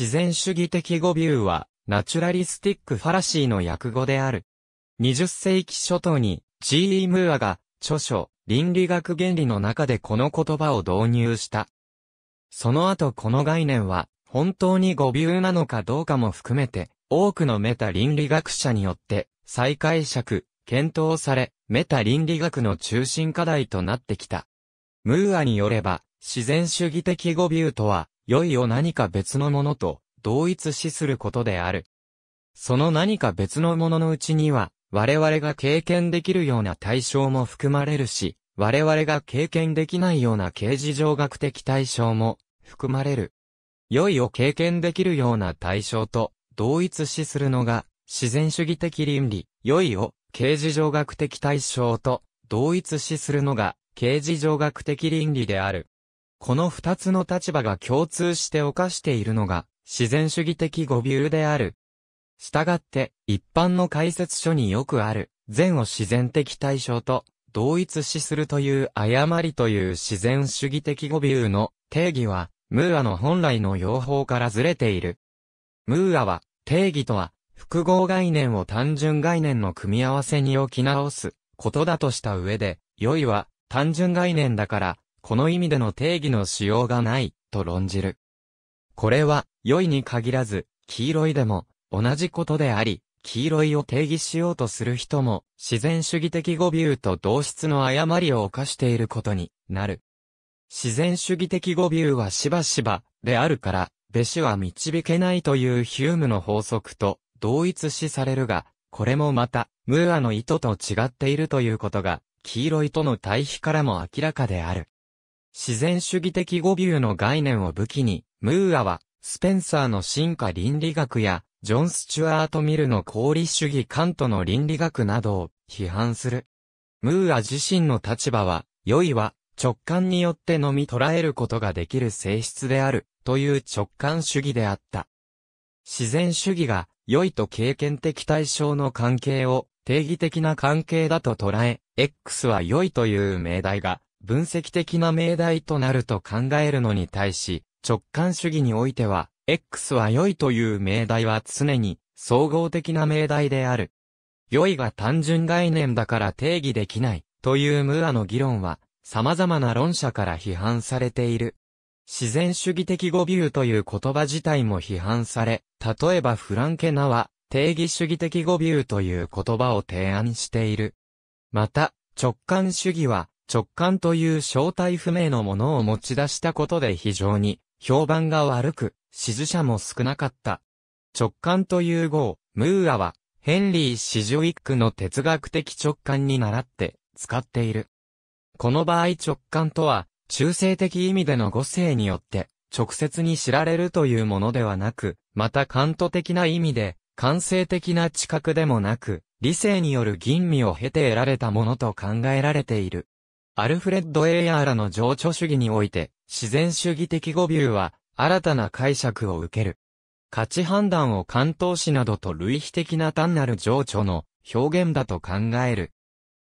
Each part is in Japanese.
自然主義的語ビューは、ナチュラリスティックファラシーの訳語である。20世紀初頭に、G.E. ムーアが、著書、倫理学原理の中でこの言葉を導入した。その後この概念は、本当に語ビューなのかどうかも含めて、多くのメタ倫理学者によって、再解釈、検討され、メタ倫理学の中心課題となってきた。ムーアによれば、自然主義的語ビューとは、良いを何か別のものと同一視することである。その何か別のもののうちには、我々が経験できるような対象も含まれるし、我々が経験できないような形事上学的対象も含まれる。良いを経験できるような対象と同一視するのが自然主義的倫理。良いを形事上学的対象と同一視するのが形事上学的倫理である。この二つの立場が共通して犯しているのが、自然主義的語尾である。したがって、一般の解説書によくある、善を自然的対象と、同一視するという誤りという自然主義的語尾の定義は、ムーアの本来の用法からずれている。ムーアは、定義とは、複合概念を単純概念の組み合わせに置き直すことだとした上で、良いは単純概念だからこの意味での定義の使用がない、と論じる。これは、良いに限らず、黄色いでも、同じことであり、黄色いを定義しようとする人も、自然主義的語尾と同質の誤りを犯していることになる。自然主義的語尾はしばしば、であるから、弟子は導けないというヒュームの法則と同一視されるが、これもまた、ムーアの意図と違っているということが、黄色いとの対比からも明らかである。自然主義的語尾の概念を武器に、ムーアは、スペンサーの進化倫理学や、ジョン・スチュアート・ミルの功利主義カントの倫理学などを批判する。ムーア自身の立場は、良いは直感によってのみ捉えることができる性質である、という直感主義であった。自然主義が、良いと経験的対象の関係を定義的な関係だと捉え、X は良いという命題が、分析的な命題となると考えるのに対し、直感主義においては、X は良いという命題は常に総合的な命題である。良いが単純概念だから定義できないというムーアの議論は様々な論者から批判されている。自然主義的語尾という言葉自体も批判され、例えばフランケナは定義主義的語尾という言葉を提案している。また、直感主義は直感という正体不明のものを持ち出したことで非常に評判が悪く、支持者も少なかった。直感という語を、ムーアは、ヘンリー・シジュウィックの哲学的直感に倣って使っている。この場合直感とは、中性的意味での語性によって直接に知られるというものではなく、またカント的な意味で、感性的な知覚でもなく、理性による吟味を経て得られたものと考えられている。アルフレッド・エイヤーらの情緒主義において、自然主義的語尾は、新たな解釈を受ける。価値判断を関東史などと類比的な単なる情緒の表現だと考える。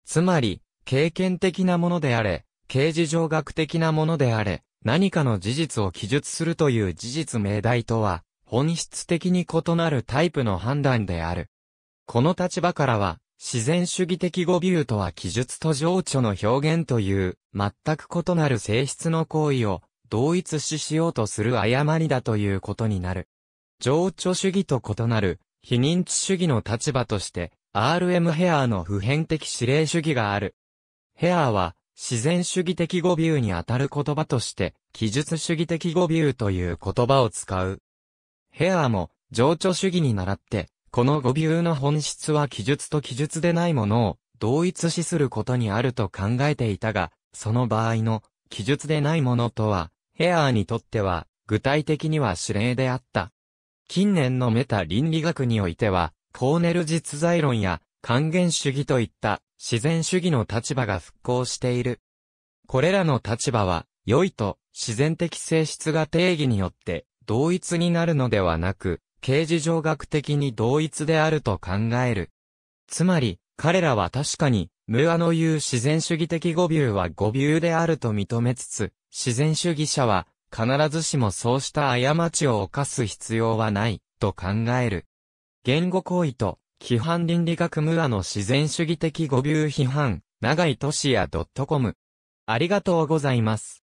つまり、経験的なものであれ、形事上学的なものであれ、何かの事実を記述するという事実命題とは、本質的に異なるタイプの判断である。この立場からは、自然主義的語ビューとは記述と情緒の表現という、全く異なる性質の行為を同一視しようとする誤りだということになる。情緒主義と異なる、非認知主義の立場として、RM ヘアーの普遍的指令主義がある。ヘアーは、自然主義的語ビューにあたる言葉として、記述主義的語ビューという言葉を使う。ヘアーも、情緒主義に倣って、この語尾の本質は記述と記述でないものを同一視することにあると考えていたが、その場合の記述でないものとは、ヘアーにとっては具体的には指令であった。近年のメタ倫理学においては、コーネル実在論や還元主義といった自然主義の立場が復興している。これらの立場は、良いと自然的性質が定義によって同一になるのではなく、形事上学的に同一であると考える。つまり、彼らは確かに、ムアの言う自然主義的語尾は語尾であると認めつつ、自然主義者は、必ずしもそうした過ちを犯す必要はない、と考える。言語行為と、規範倫理学ムアの自然主義的語尾批判、長井ド也 .com。ありがとうございます。